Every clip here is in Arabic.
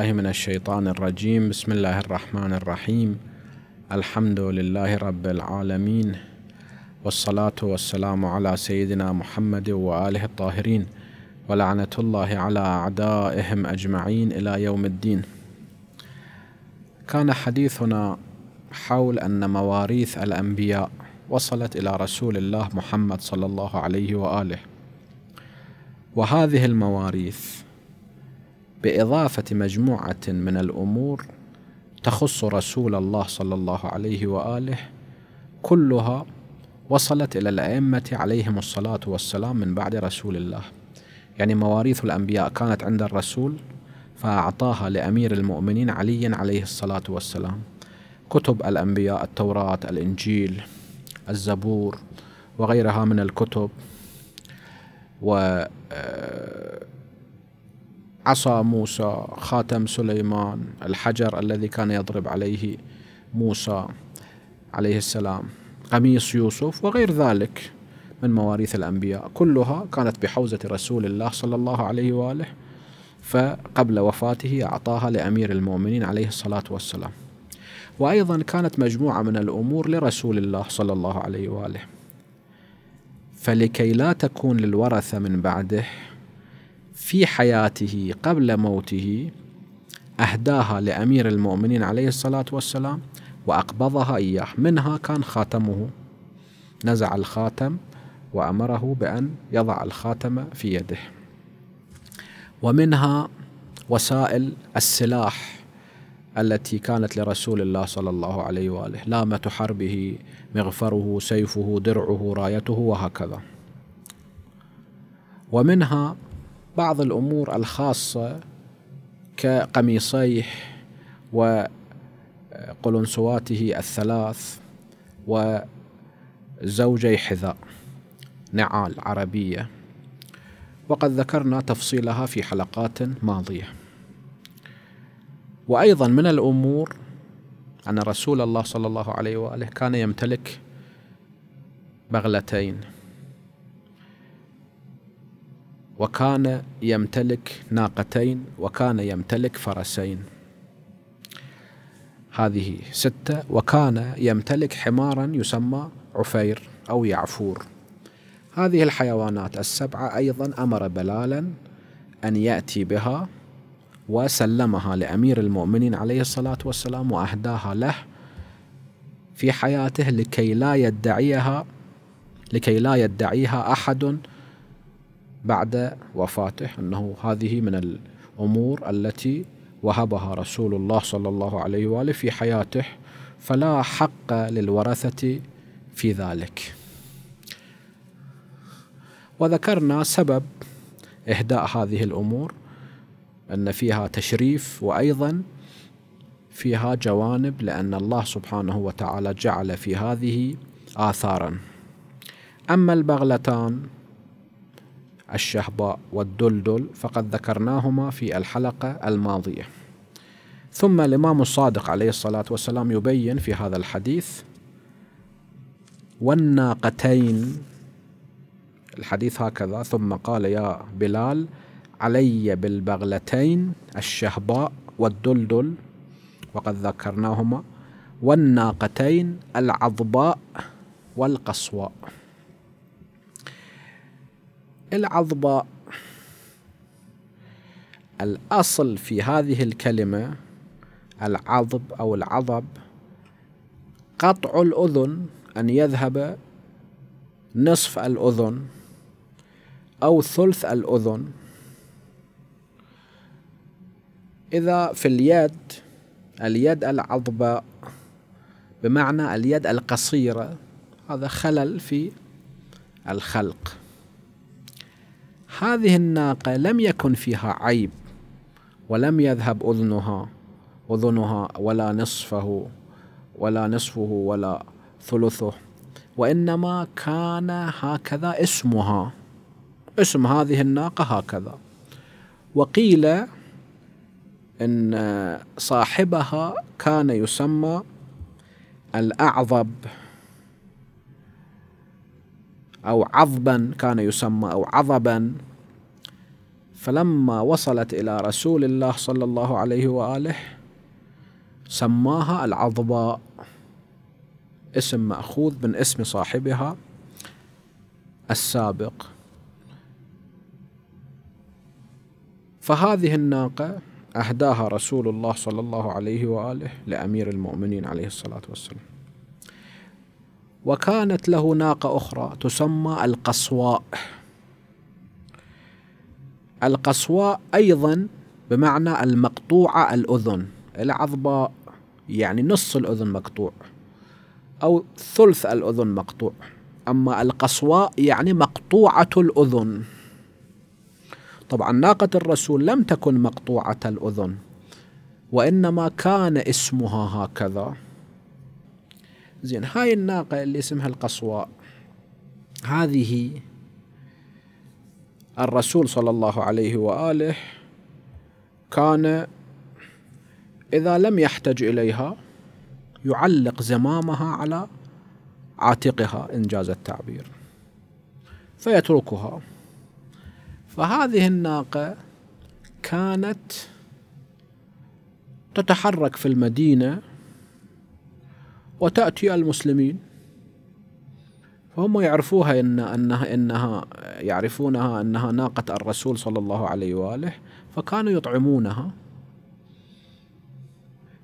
بالله من الشيطان الرجيم بسم الله الرحمن الرحيم الحمد لله رب العالمين والصلاة والسلام على سيدنا محمد وآله الطاهرين ولعنة الله على أعدائهم أجمعين إلى يوم الدين كان حديثنا حول أن مواريث الأنبياء وصلت إلى رسول الله محمد صلى الله عليه وآله وهذه المواريث باضافه مجموعه من الامور تخص رسول الله صلى الله عليه واله كلها وصلت الى الائمه عليهم الصلاه والسلام من بعد رسول الله يعني مواريث الانبياء كانت عند الرسول فاعطاها لامير المؤمنين علي عليه الصلاه والسلام كتب الانبياء التوراه الانجيل الزبور وغيرها من الكتب و آه، عصا موسى خاتم سليمان الحجر الذي كان يضرب عليه موسى عليه السلام قميص يوسف وغير ذلك من مواريث الأنبياء كلها كانت بحوزة رسول الله صلى الله عليه وآله فقبل وفاته أعطاها لأمير المؤمنين عليه الصلاة والسلام وأيضا كانت مجموعة من الأمور لرسول الله صلى الله عليه وآله فلكي لا تكون للورثة من بعده في حياته قبل موته أهداها لأمير المؤمنين عليه الصلاة والسلام وأقبضها إياه منها كان خاتمه نزع الخاتم وأمره بأن يضع الخاتم في يده ومنها وسائل السلاح التي كانت لرسول الله صلى الله عليه واله، لامة حربه مغفره، سيفه، درعه، رايته وهكذا. ومنها بعض الأمور الخاصة كقميصيه وقلنسواته الثلاث وزوجي حذاء نعال عربية وقد ذكرنا تفصيلها في حلقات ماضية وأيضا من الأمور أن رسول الله صلى الله عليه وآله كان يمتلك بغلتين وكان يمتلك ناقتين وكان يمتلك فرسين هذه ستة وكان يمتلك حمارا يسمى عفير أو يعفور هذه الحيوانات السبعة أيضا أمر بلالا أن يأتي بها وسلمها لأمير المؤمنين عليه الصلاة والسلام وأهداها له في حياته لكي لا يدعيها لكي لا يدعيها أحد بعد وفاته أنه هذه من الأمور التي وهبها رسول الله صلى الله عليه وآله في حياته فلا حق للورثة في ذلك وذكرنا سبب إهداء هذه الأمور أن فيها تشريف وأيضا فيها جوانب لأن الله سبحانه وتعالى جعل في هذه آثارا أما البغلتان الشهباء والدلدل فقد ذكرناهما في الحلقة الماضية ثم الإمام الصادق عليه الصلاة والسلام يبين في هذا الحديث والناقتين الحديث هكذا ثم قال يا بلال علي بالبغلتين الشهباء والدلدل وقد ذكرناهما والناقتين العضباء والقصواء العظباء الأصل في هذه الكلمة العضب أو العضب قطع الأذن أن يذهب نصف الأذن أو ثلث الأذن إذا في اليد اليد العظباء بمعنى اليد القصيرة هذا خلل في الخلق هذه الناقة لم يكن فيها عيب ولم يذهب أذنها أذنها ولا نصفه ولا نصفه ولا ثلثه وإنما كان هكذا اسمها اسم هذه الناقة هكذا وقيل إن صاحبها كان يسمى الأعظب أو عظبا كان يسمى أو عظبا فلما وصلت إلى رسول الله صلى الله عليه وآله سماها العظباء اسم مأخوذ من اسم صاحبها السابق فهذه الناقة أهداها رسول الله صلى الله عليه وآله لأمير المؤمنين عليه الصلاة والسلام وكانت له ناقة أخرى تسمى القصواء القصواء أيضا بمعنى المقطوعة الأذن العظباء يعني نص الأذن مقطوع أو ثلث الأذن مقطوع أما القصواء يعني مقطوعة الأذن طبعا ناقة الرسول لم تكن مقطوعة الأذن وإنما كان اسمها هكذا زين هاي الناقة اللي اسمها القصواء هذه الرسول صلى الله عليه واله كان اذا لم يحتج اليها يعلق زمامها على عاتقها ان جاز التعبير فيتركها فهذه الناقه كانت تتحرك في المدينه وتاتي المسلمين هم يعرفوها إن أنها إنها يعرفونها أنها ناقة الرسول صلى الله عليه وآله فكانوا يطعمونها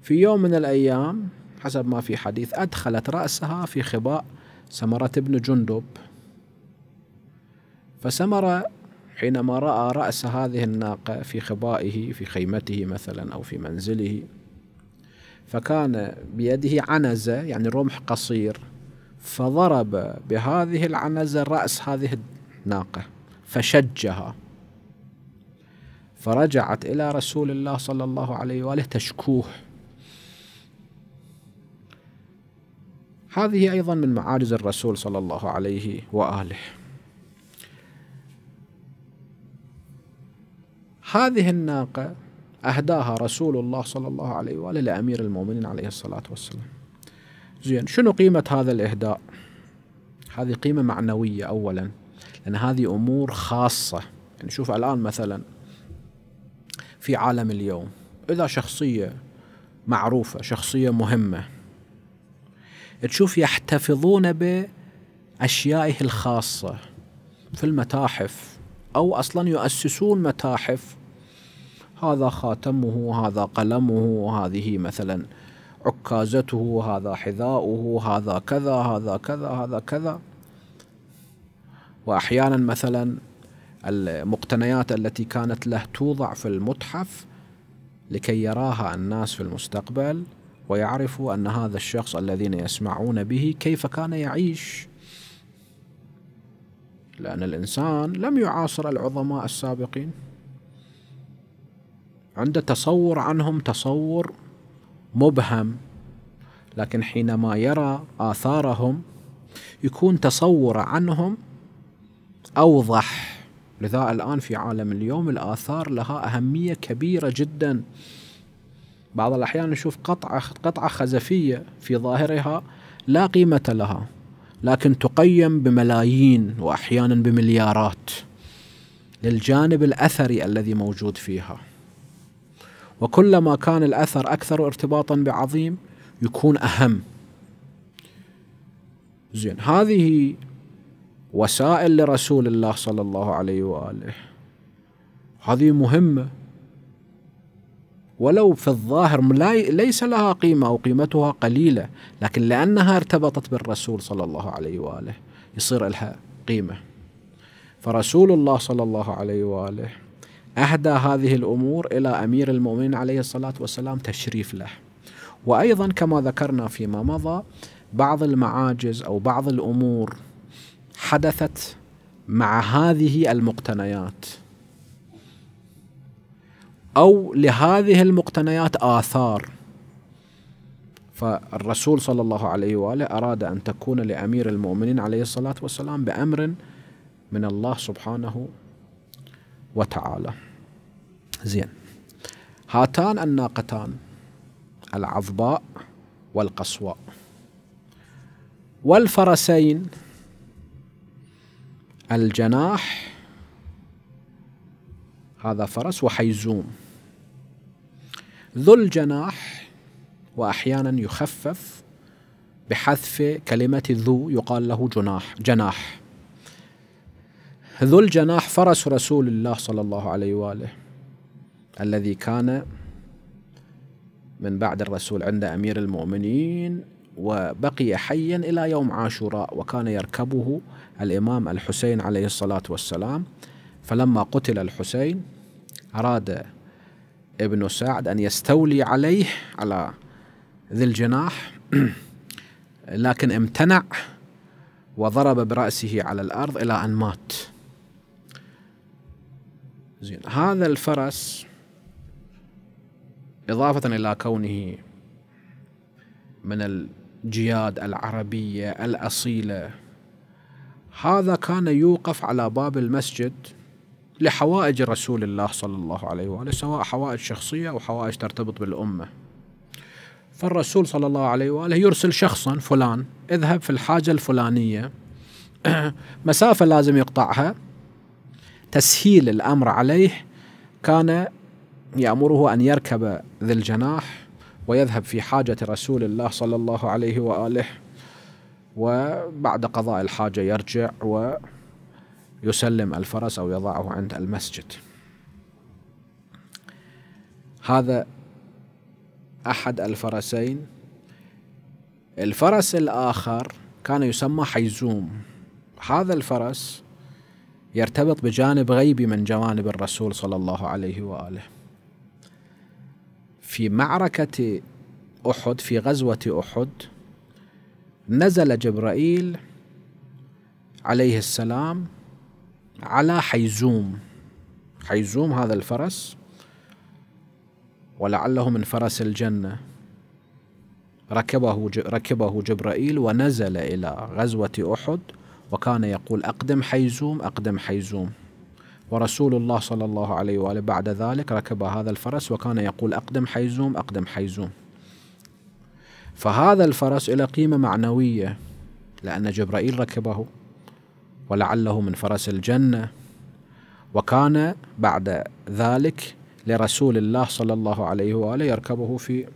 في يوم من الأيام حسب ما في حديث أدخلت رأسها في خباء سمرة بن جندب فسمرة حينما رأى رأس هذه الناقة في خبائه في خيمته مثلا أو في منزله فكان بيده عنزة يعني رمح قصير فضرب بهذه العنزة رأس هذه الناقة فشجها فرجعت إلى رسول الله صلى الله عليه وآله تشكوه هذه أيضا من معاجز الرسول صلى الله عليه وآله هذه الناقة أهداها رسول الله صلى الله عليه وآله لأمير المؤمنين عليه الصلاة والسلام زين شنو قيمة هذا الإهداء؟ هذه قيمة معنوية أولا لأن هذه أمور خاصة يعني شوف الآن مثلا في عالم اليوم إذا شخصية معروفة شخصية مهمة تشوف يحتفظون بأشيائه الخاصة في المتاحف أو أصلا يؤسسون متاحف هذا خاتمه هذا قلمه هذه مثلا عكازته هذا حذاؤه هذا كذا هذا كذا هذا كذا وأحيانا مثلا المقتنيات التي كانت له توضع في المتحف لكي يراها الناس في المستقبل ويعرفوا أن هذا الشخص الذين يسمعون به كيف كان يعيش لأن الإنسان لم يعاصر العظماء السابقين عنده تصور عنهم تصور مبهم لكن حينما يرى آثارهم يكون تصوره عنهم أوضح لذا الآن في عالم اليوم الآثار لها أهمية كبيرة جدا بعض الأحيان نشوف قطعة, قطعة خزفية في ظاهرها لا قيمة لها لكن تقيم بملايين وأحيانا بمليارات للجانب الأثري الذي موجود فيها وكلما كان الأثر أكثر ارتباطا بعظيم يكون أهم زين هذه وسائل لرسول الله صلى الله عليه وآله هذه مهمة ولو في الظاهر ليس لها قيمة أو قيمتها قليلة لكن لأنها ارتبطت بالرسول صلى الله عليه وآله يصير لها قيمة فرسول الله صلى الله عليه وآله أهدى هذه الأمور إلى أمير المؤمنين عليه الصلاة والسلام تشريف له وأيضا كما ذكرنا فيما مضى بعض المعاجز أو بعض الأمور حدثت مع هذه المقتنيات أو لهذه المقتنيات آثار فالرسول صلى الله عليه واله اراد ان تكون لامير المؤمنين عليه الصلاه والسلام بامر من الله سبحانه وتعالى. زين هاتان الناقتان العظباء والقصواء والفرسين الجناح هذا فرس وحيزوم ذو الجناح وأحيانا يخفف بحذف كلمة ذو يقال له جناح جناح ذو الجناح فرس رسول الله صلى الله عليه وآله الذي كان من بعد الرسول عند أمير المؤمنين وبقي حيا إلى يوم عاشوراء وكان يركبه الإمام الحسين عليه الصلاة والسلام فلما قتل الحسين أراد ابن سعد أن يستولي عليه على ذي الجناح لكن امتنع وضرب برأسه على الأرض إلى أن مات زين هذا الفرس إضافة إلى كونه من الجياد العربية الأصيلة هذا كان يوقف على باب المسجد لحوائج رسول الله صلى الله عليه وآله سواء حوائج شخصية أو حوائج ترتبط بالأمة فالرسول صلى الله عليه وآله يرسل شخصا فلان اذهب في الحاجة الفلانية مسافة لازم يقطعها تسهيل الأمر عليه كان يأمره أن يركب ذي الجناح ويذهب في حاجة رسول الله صلى الله عليه وآله وبعد قضاء الحاجة يرجع ويسلم الفرس أو يضعه عند المسجد هذا أحد الفرسين الفرس الآخر كان يسمى حيزوم هذا الفرس يرتبط بجانب غيبي من جوانب الرسول صلى الله عليه واله في معركة أحد في غزوة أحد نزل جبرائيل عليه السلام على حيزوم حيزوم هذا الفرس ولعله من فرس الجنة ركبه ركبه جبرائيل ونزل إلى غزوة أحد وكان يقول أقدم حيزوم أقدم حيزوم ورسول الله صلى الله عليه وآله بعد ذلك ركب هذا الفرس وكان يقول أقدم حيزوم أقدم حيزوم فهذا الفرس له قيمة معنوية لأن جبرائيل ركبه ولعله من فرس الجنة وكان بعد ذلك لرسول الله صلى الله عليه وآله يركبه في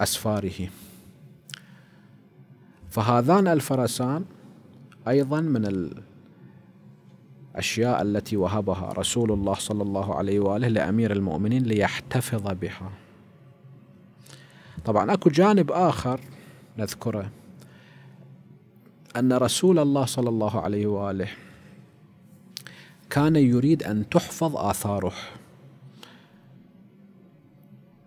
أسفاره فهذان الفرسان أيضا من الأشياء التي وهبها رسول الله صلى الله عليه وآله لأمير المؤمنين ليحتفظ بها طبعا أكو جانب آخر نذكره أن رسول الله صلى الله عليه وآله كان يريد أن تحفظ آثاره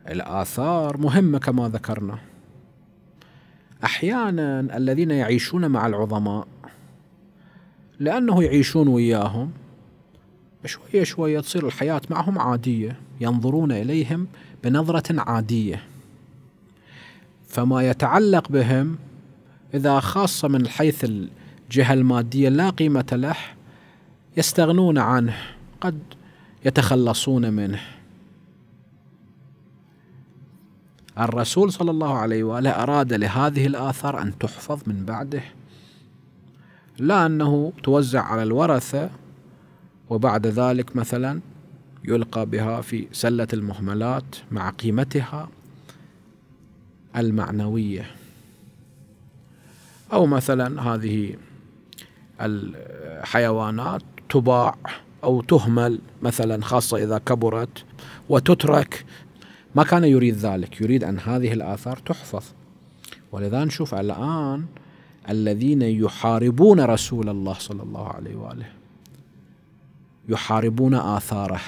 الآثار مهمة كما ذكرنا أحيانا الذين يعيشون مع العظماء لأنه يعيشون وياهم شوية شوية تصير الحياة معهم عادية ينظرون إليهم بنظرة عادية فما يتعلق بهم إذا خاصة من حيث الجهة المادية لا قيمة له يستغنون عنه قد يتخلصون منه الرسول صلى الله عليه وآله أراد لهذه الآثار أن تحفظ من بعده لا أنه توزع على الورثة وبعد ذلك مثلا يلقى بها في سلة المهملات مع قيمتها المعنوية أو مثلا هذه الحيوانات تباع أو تهمل مثلا خاصة إذا كبرت وتترك ما كان يريد ذلك يريد أن هذه الآثار تحفظ ولذا نشوف الآن الذين يحاربون رسول الله صلى الله عليه واله يحاربون اثاره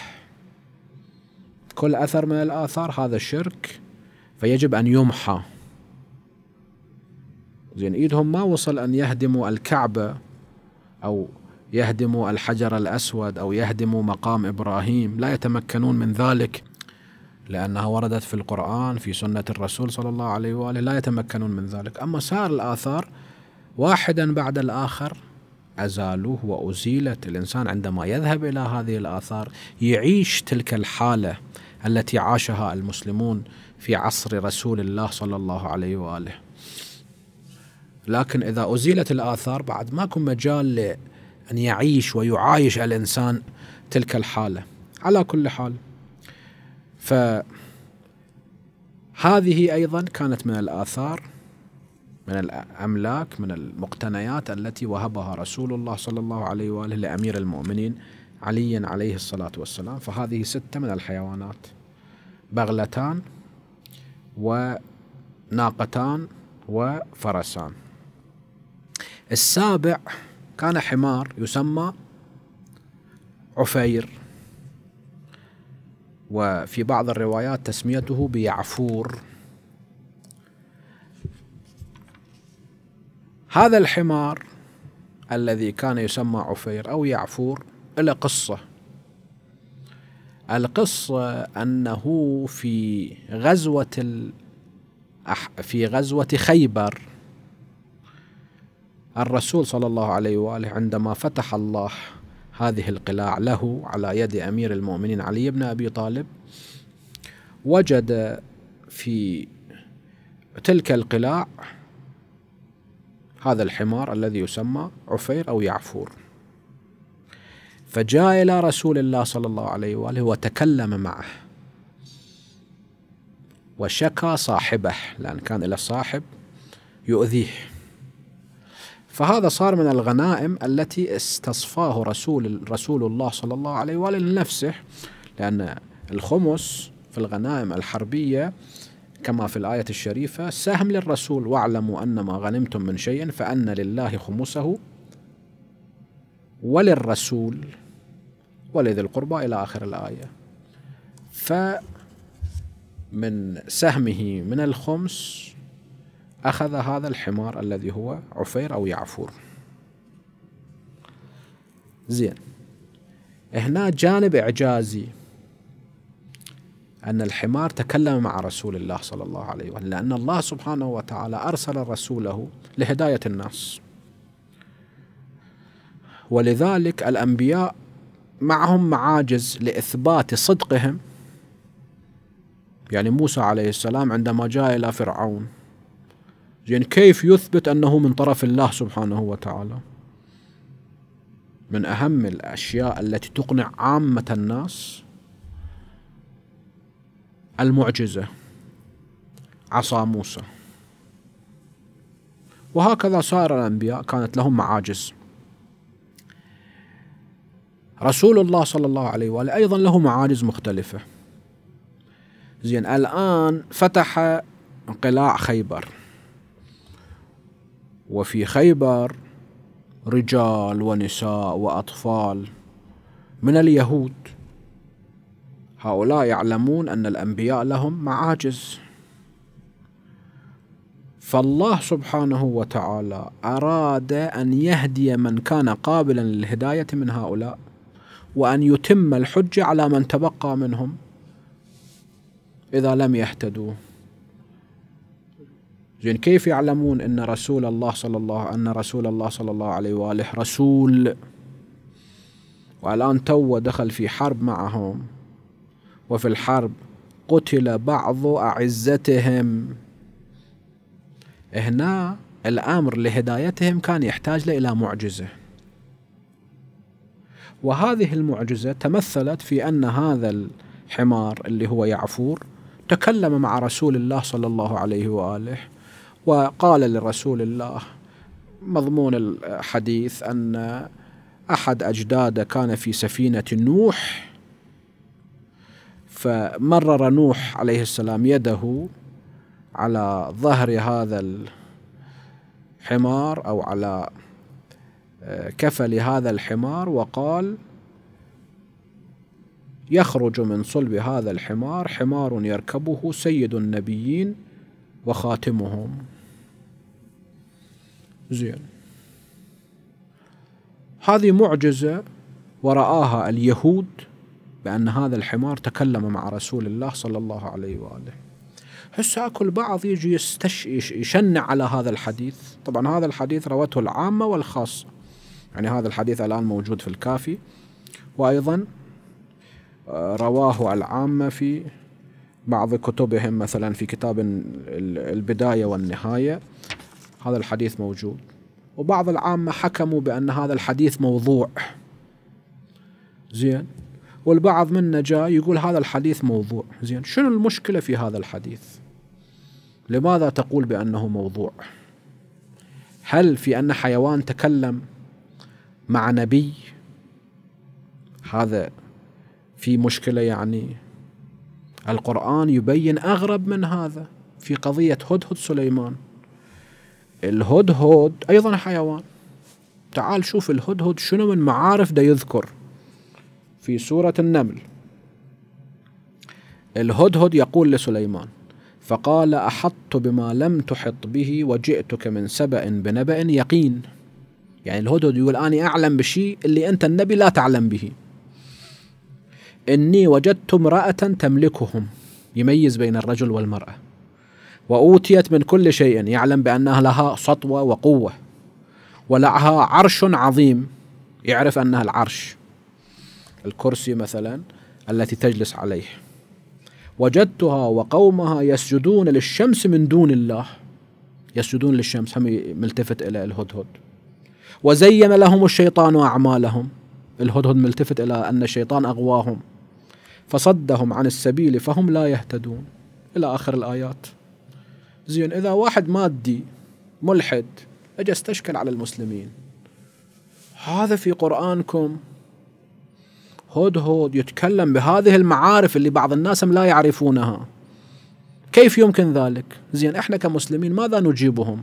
كل اثر من الاثار هذا الشرك فيجب ان يمحى زين ايدهم ما وصل ان يهدموا الكعبه او يهدموا الحجر الاسود او يهدموا مقام ابراهيم لا يتمكنون من ذلك لأنها وردت في القرآن في سنة الرسول صلى الله عليه وآله لا يتمكنون من ذلك أما سائر الآثار واحدا بعد الآخر أزالوه وأزيلت الإنسان عندما يذهب إلى هذه الآثار يعيش تلك الحالة التي عاشها المسلمون في عصر رسول الله صلى الله عليه وآله لكن إذا أزيلت الآثار بعد ماكو مجال أن يعيش ويعايش الإنسان تلك الحالة على كل حال فهذه أيضا كانت من الآثار من الأملاك من المقتنيات التي وهبها رسول الله صلى الله عليه وآله لأمير المؤمنين علي عليه الصلاة والسلام فهذه ستة من الحيوانات بغلتان وناقتان وفرسان السابع كان حمار يسمى عفير وفي بعض الروايات تسميته بيعفور هذا الحمار الذي كان يسمى عفير أو يعفور له قصة القصة أنه في غزوة ال... في غزوة خيبر الرسول صلى الله عليه وآله عندما فتح الله هذه القلاع له على يد أمير المؤمنين علي بن أبي طالب وجد في تلك القلاع هذا الحمار الذي يسمى عفير أو يعفور فجاء إلى رسول الله صلى الله عليه وآله وتكلم معه وشكى صاحبه لأن كان له صاحب يؤذيه فهذا صار من الغنائم التي استصفاه رسول رسول الله صلى الله عليه واله لنفسه لان الخمس في الغنائم الحربيه كما في الآية الشريفة سهم للرسول واعلموا أن ما غنمتم من شيء فأن لله خمسه وللرسول ولذي القربى إلى آخر الآية فمن سهمه من الخمس أخذ هذا الحمار الذي هو عفير أو يعفور زين هنا جانب إعجازي أن الحمار تكلم مع رسول الله صلى الله عليه وسلم لأن الله سبحانه وتعالى أرسل رسوله لهداية الناس ولذلك الأنبياء معهم معاجز لإثبات صدقهم يعني موسى عليه السلام عندما جاء إلى فرعون زين يعني كيف يثبت أنه من طرف الله سبحانه وتعالى من أهم الأشياء التي تقنع عامة الناس المعجزة عصا موسى وهكذا سائر الأنبياء كانت لهم معاجز رسول الله صلى الله عليه وآله أيضا له معاجز مختلفة زين الآن فتح قلاع خيبر وفي خيبر رجال ونساء وأطفال من اليهود هؤلاء يعلمون أن الأنبياء لهم معاجز فالله سبحانه وتعالى أراد أن يهدي من كان قابلا للهداية من هؤلاء وأن يتم الحجة على من تبقى منهم إذا لم يهتدوا زين كيف يعلمون أن رسول الله صلى الله أن رسول الله صلى الله عليه وآله رسول والآن تو دخل في حرب معهم وفي الحرب قتل بعض أعزتهم هنا الأمر لهدايتهم كان يحتاج إلى معجزة وهذه المعجزة تمثلت في أن هذا الحمار اللي هو يعفور تكلم مع رسول الله صلى الله عليه وآله وقال لرسول الله مضمون الحديث أن أحد أجداده كان في سفينة نوح فمرر نوح عليه السلام يده على ظهر هذا الحمار او على آه، كفل هذا الحمار وقال يخرج من صلب هذا الحمار حمار يركبه سيد النبيين وخاتمهم زين هذه معجزه ورآها اليهود بأن هذا الحمار تكلم مع رسول الله صلى الله عليه وآله حس أكل بعض يجي يستش يشنع على هذا الحديث طبعا هذا الحديث روته العامة والخاصة يعني هذا الحديث الآن موجود في الكافي وأيضا آه، رواه العامة في بعض كتبهم مثلا في كتاب البداية والنهاية هذا الحديث موجود وبعض العامة حكموا بأن هذا الحديث موضوع زين والبعض منا جاي يقول هذا الحديث موضوع زين شنو المشكلة في هذا الحديث لماذا تقول بأنه موضوع هل في أن حيوان تكلم مع نبي هذا في مشكلة يعني القرآن يبين أغرب من هذا في قضية هدهد سليمان الهدهد أيضا حيوان تعال شوف الهدهد شنو من معارف ده يذكر في سورة النمل الهدهد يقول لسليمان فقال أحطت بما لم تحط به وجئتك من سبأ بنبأ يقين يعني الهدهد يقول أنا أعلم بشيء اللي أنت النبي لا تعلم به إني وجدت امرأة تملكهم يميز بين الرجل والمرأة وأوتيت من كل شيء يعلم بأنها لها سطوة وقوة ولعها عرش عظيم يعرف أنها العرش الكرسي مثلا التي تجلس عليه وجدتها وقومها يسجدون للشمس من دون الله يسجدون للشمس هم ملتفت إلى الهدهد وزين لهم الشيطان أعمالهم الهدهد ملتفت إلى أن الشيطان أغواهم فصدهم عن السبيل فهم لا يهتدون إلى آخر الآيات زين إذا واحد مادي ملحد أجى استشكل على المسلمين هذا في قرآنكم هدهد يتكلم بهذه المعارف اللي بعض الناس لا يعرفونها كيف يمكن ذلك زين احنا كمسلمين ماذا نجيبهم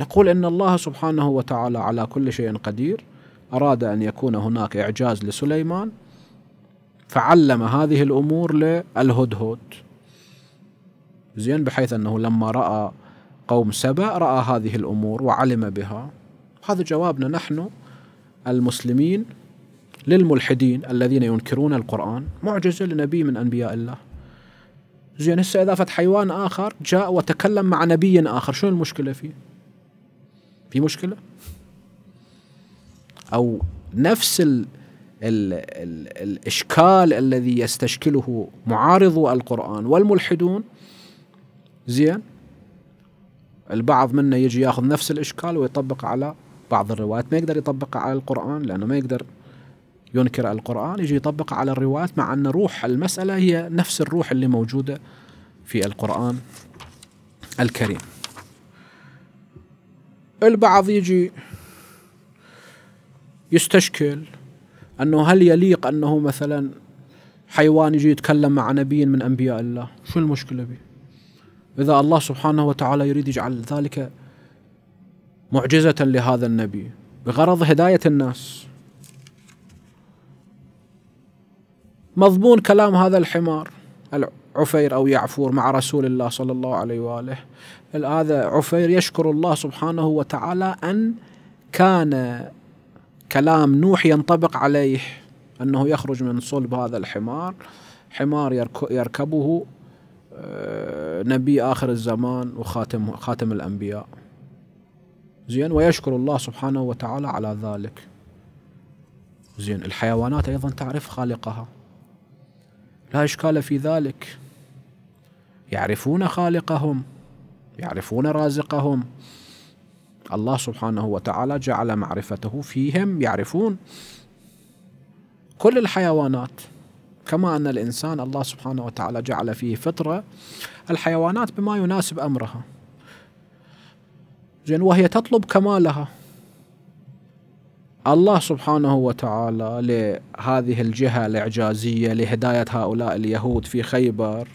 نقول ان الله سبحانه وتعالى على كل شيء قدير اراد ان يكون هناك اعجاز لسليمان فعلم هذه الامور للهدهد زين بحيث انه لما راى قوم سبا راى هذه الامور وعلم بها هذا جوابنا نحن المسلمين للملحدين الذين ينكرون القرآن معجزة لنبي من أنبياء الله زين هسه إذا فت حيوان آخر جاء وتكلم مع نبي آخر شنو المشكلة فيه في مشكلة أو نفس ال ال ال الإشكال الذي يستشكله معارضو القرآن والملحدون زين البعض منا يجي ياخذ نفس الإشكال ويطبق على بعض الروايات ما يقدر يطبقها على القرآن لأنه ما يقدر ينكر القرآن يجي يطبق على الروايات مع أن روح المسألة هي نفس الروح اللي موجودة في القرآن الكريم البعض يجي يستشكل أنه هل يليق أنه مثلا حيوان يجي يتكلم مع نبي من أنبياء الله شو المشكلة به إذا الله سبحانه وتعالى يريد يجعل ذلك معجزة لهذا النبي بغرض هداية الناس مضمون كلام هذا الحمار عفير أو يعفور مع رسول الله صلى الله عليه وآله هذا عفير يشكر الله سبحانه وتعالى أن كان كلام نوح ينطبق عليه أنه يخرج من صلب هذا الحمار حمار يركبه آه، نبي آخر الزمان وخاتم خاتم الأنبياء زين ويشكر الله سبحانه وتعالى على ذلك زين الحيوانات أيضا تعرف خالقها لا إشكال في ذلك يعرفون خالقهم يعرفون رازقهم الله سبحانه وتعالى جعل معرفته فيهم يعرفون كل الحيوانات كما أن الإنسان الله سبحانه وتعالى جعل فيه فطرة الحيوانات بما يناسب أمرها زين وهي تطلب كمالها الله سبحانه وتعالى لهذه الجهة الإعجازية لهداية هؤلاء اليهود في خيبر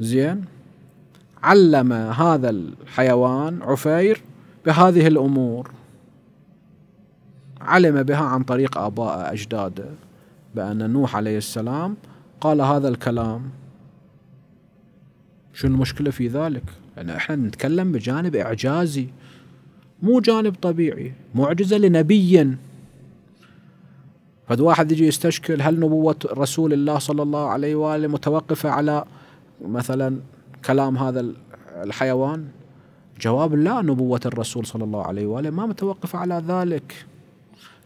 زين علم هذا الحيوان عفير بهذه الأمور علم بها عن طريق آبائه أجداده بأن نوح عليه السلام قال هذا الكلام شنو المشكلة في ذلك؟ يعني احنا نتكلم بجانب إعجازي مو جانب طبيعي معجزة لنبي قد واحد يجي يستشكل هل نبوة رسول الله صلى الله عليه وآله متوقفة على مثلا كلام هذا الحيوان جواب لا نبوة الرسول صلى الله عليه وآله ما متوقفة على ذلك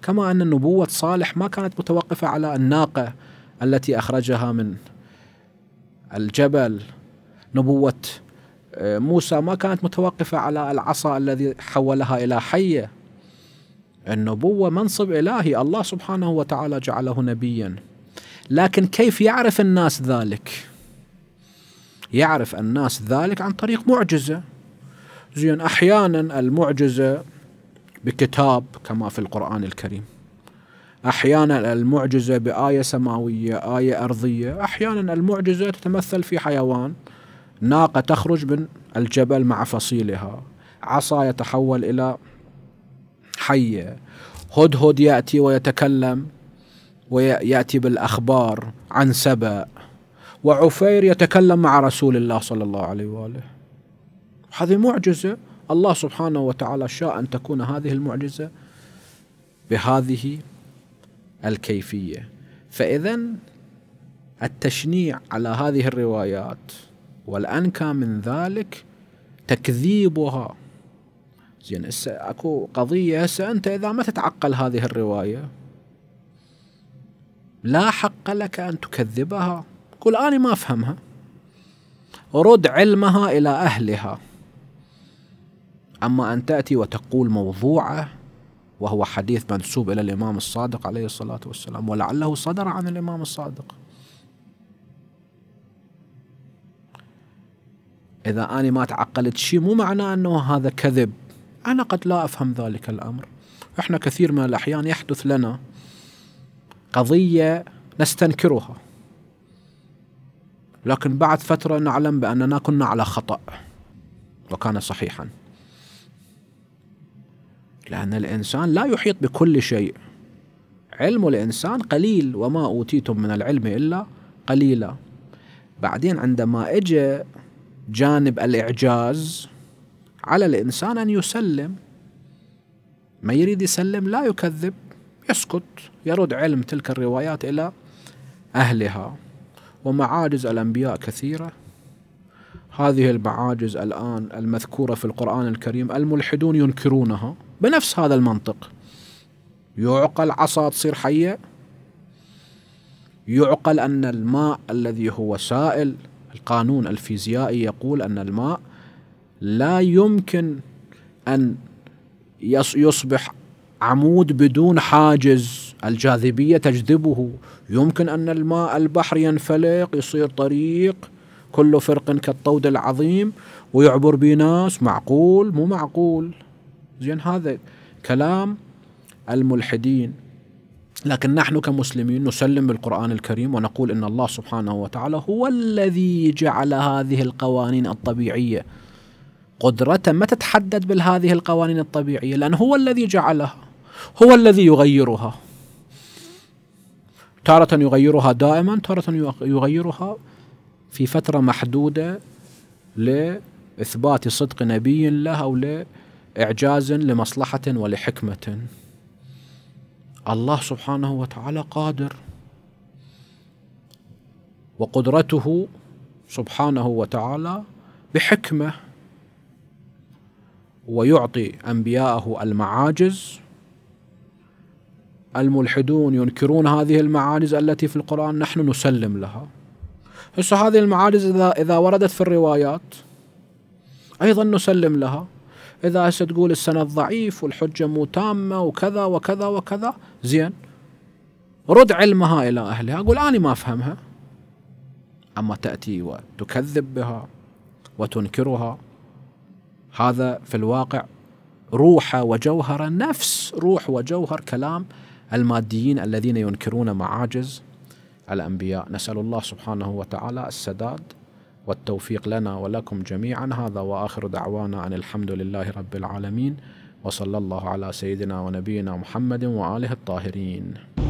كما أن نبوة صالح ما كانت متوقفة على الناقة التي أخرجها من الجبل نبوة موسى ما كانت متوقفة على العصا الذي حولها إلى حية النبوة منصب إلهي الله سبحانه وتعالى جعله نبيا لكن كيف يعرف الناس ذلك يعرف الناس ذلك عن طريق معجزة زين أحيانا المعجزة بكتاب كما في القرآن الكريم أحيانا المعجزة بآية سماوية آية أرضية أحيانا المعجزة تتمثل في حيوان ناقة تخرج من الجبل مع فصيلها عصا يتحول إلى حية هدهد يأتي ويتكلم ويأتي بالأخبار عن سبأ وعفير يتكلم مع رسول الله صلى الله عليه وآله هذه معجزة الله سبحانه وتعالى شاء أن تكون هذه المعجزة بهذه الكيفية فإذا التشنيع على هذه الروايات والانكى من ذلك تكذيبها زين هسه اكو قضيه هسه انت اذا ما تتعقل هذه الروايه لا حق لك ان تكذبها قل انا ما افهمها رد علمها الى اهلها اما ان تاتي وتقول موضوعه وهو حديث منسوب الى الامام الصادق عليه الصلاه والسلام ولعله صدر عن الامام الصادق إذا أنا ما تعقلت شيء مو معناه أنه هذا كذب أنا قد لا أفهم ذلك الأمر إحنا كثير من الأحيان يحدث لنا قضية نستنكرها لكن بعد فترة نعلم بأننا كنا على خطأ وكان صحيحا لأن الإنسان لا يحيط بكل شيء علم الإنسان قليل وما أوتيتم من العلم إلا قليلا بعدين عندما اجى جانب الإعجاز على الإنسان أن يسلم ما يريد يسلم لا يكذب يسكت يرد علم تلك الروايات إلى أهلها ومعاجز الأنبياء كثيرة هذه المعاجز الآن المذكورة في القرآن الكريم الملحدون ينكرونها بنفس هذا المنطق يعقل عصا تصير حية يعقل أن الماء الذي هو سائل القانون الفيزيائي يقول أن الماء لا يمكن أن يصبح عمود بدون حاجز الجاذبية تجذبه يمكن أن الماء البحر ينفلق يصير طريق كل فرق كالطود العظيم ويعبر به ناس معقول مو معقول زين هذا كلام الملحدين لكن نحن كمسلمين نسلم بالقرآن الكريم ونقول إن الله سبحانه وتعالى هو الذي جعل هذه القوانين الطبيعية قدرته ما تتحدد بهذه القوانين الطبيعية لأن هو الذي جعلها هو الذي يغيرها تارة يغيرها دائما تارة يغيرها في فترة محدودة لإثبات صدق نبي له أو لإعجاز لمصلحة ولحكمة الله سبحانه وتعالى قادر وقدرته سبحانه وتعالى بحكمه ويعطي انبياءه المعاجز الملحدون ينكرون هذه المعاجز التي في القران نحن نسلم لها هسه هذه المعاجز اذا اذا وردت في الروايات ايضا نسلم لها إذا هسه تقول السند ضعيف والحجة مو تامة وكذا وكذا وكذا زين رد علمها إلى أهلها أقول أنا ما أفهمها أما تأتي وتكذب بها وتنكرها هذا في الواقع روح وجوهر نفس روح وجوهر كلام الماديين الذين ينكرون معاجز الأنبياء نسأل الله سبحانه وتعالى السداد والتوفيق لنا ولكم جميعا هذا واخر دعوانا ان الحمد لله رب العالمين وصلى الله على سيدنا ونبينا محمد واله الطاهرين